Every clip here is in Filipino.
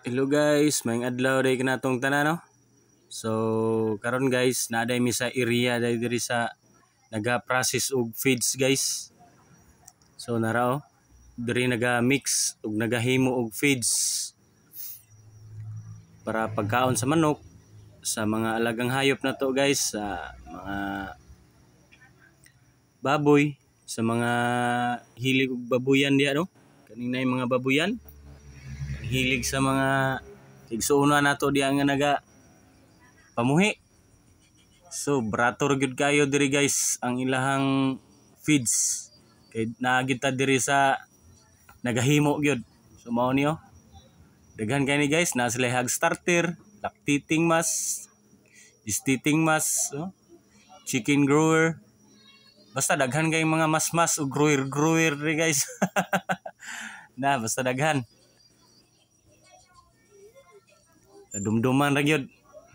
Hello guys, may adlaw rin kinatong tanan no? So, karon guys, naaday mi sa area dahil diri sa naga-process og feeds guys. So, narao, diri naga-mix og himo og feeds para pagkaon sa manok sa mga alagang hayop na to guys sa mga baboy sa mga hilig og babuyan diya no kaninay mga babuyan hilig sa mga igsuuna nato di ang naga pamuhi. So brator gyud kayo diri guys ang ilahang feeds kay nagita diri sa nagahimo gyud. So mao niyo. Daghan kay ni guys na sila hag starter, lactating mas, istiting mas, no? Oh, chicken grower. Basta daghan kay mga mas-mas o oh, grower-grower ri guys. na basta daghan. dumduman ra gyud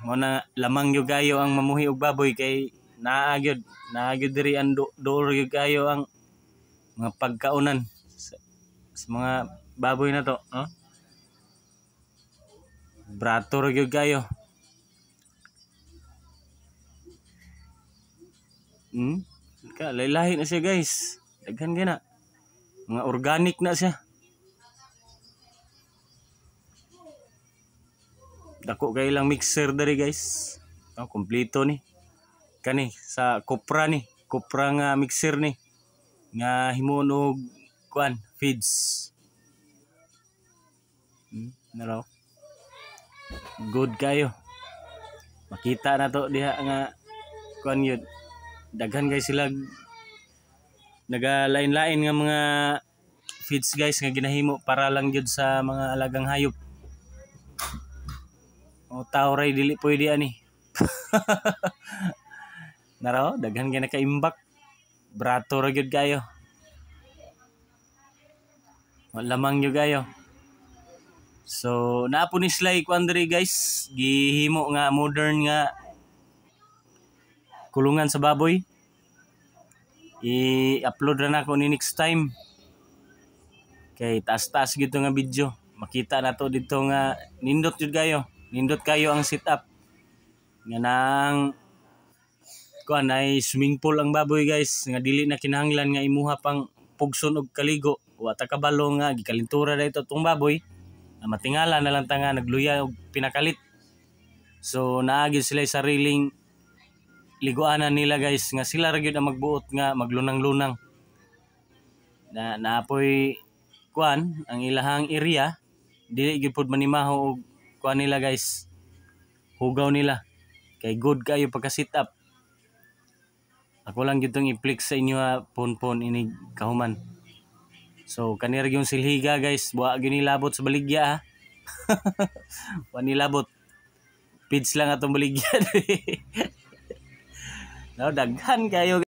mo na lamang gyud kayo ang mamuhi og baboy kay naa gyud naa gyud diri ang do dool kayo ang mga pagkaunan sa, sa mga baboy na to huh? brato ra gyud kayo hmm ka lalahin na siya guys daghan gina mga organic na siya dako kay lang mixer diri guys no kompleto ni kani sa kopra ni kopra nga mixer ni nga himunog kwan feeds hmm, naraw good kayo makita na to diha nga kuan yun daghan guys sila nagalain-lain nga mga feeds guys nga ginahimo para lang jud sa mga alagang hayop o oh, tao ray dili pwede ani. Naro, oh, daghan kay nakaimbak. Brato ra gyud kayo. Oh, lamang nyo kayo. So, napo ni Sly Quandary guys. Gihimo nga modern nga kulungan sa baboy. I-upload ra na ko ni next time. Kay taas-taas gito nga video. Makita na to dito nga nindot jud kayo nindot kayo ang setup nga nang kuan ay swimming pool ang baboy guys nga dili na kinahanglan nga imuha pang pugson og kaligo wa ta kabalo nga gikalintura na tong baboy na matingala na lang ta nga nagluya og pinakalit so naagi sila sa sariling liguanan nila guys nga sila ra gyud ang magbuot nga maglunang-lunang na naapoy kuan ang ilahang area dili gyud pud manimaho og kuan nila guys hugaw nila kay good kayo pagka sit up ako lang gitong i-flick sa inyo ha ah, pon pon ini kahuman so kanira yung silhiga guys buha gyud labot sa baligya ha ah. wa labot pids lang atong baligya no daghan kayo